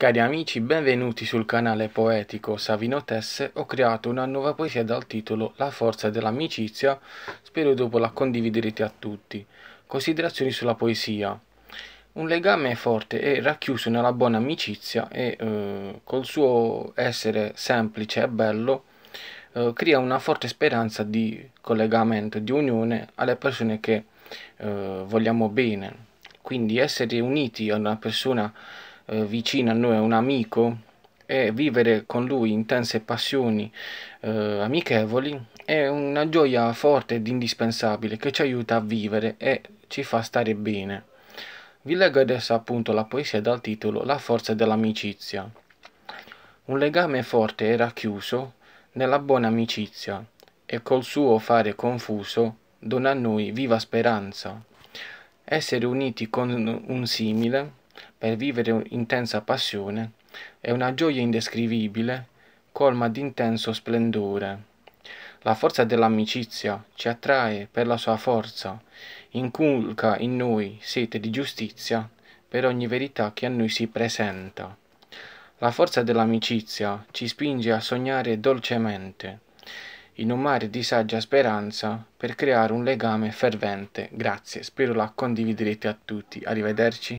Cari amici, benvenuti sul canale poetico Savino Tesse. Ho creato una nuova poesia dal titolo La forza dell'amicizia. Spero dopo la condividerete a tutti. Considerazioni sulla poesia. Un legame forte e racchiuso nella buona amicizia e eh, col suo essere semplice e bello eh, crea una forte speranza di collegamento, di unione alle persone che eh, vogliamo bene. Quindi essere uniti a una persona eh, vicino a noi, un amico, e vivere con lui intense passioni eh, amichevoli è una gioia forte ed indispensabile che ci aiuta a vivere e ci fa stare bene. Vi leggo adesso appunto la poesia dal titolo La forza dell'amicizia. Un legame forte e racchiuso nella buona amicizia e col suo fare confuso dona a noi viva speranza. Essere uniti con un simile per vivere intensa passione, è una gioia indescrivibile, colma di intenso splendore. La forza dell'amicizia ci attrae per la sua forza, inculca in noi sete di giustizia per ogni verità che a noi si presenta. La forza dell'amicizia ci spinge a sognare dolcemente, in un mare di saggia speranza per creare un legame fervente. Grazie, spero la condividerete a tutti. Arrivederci.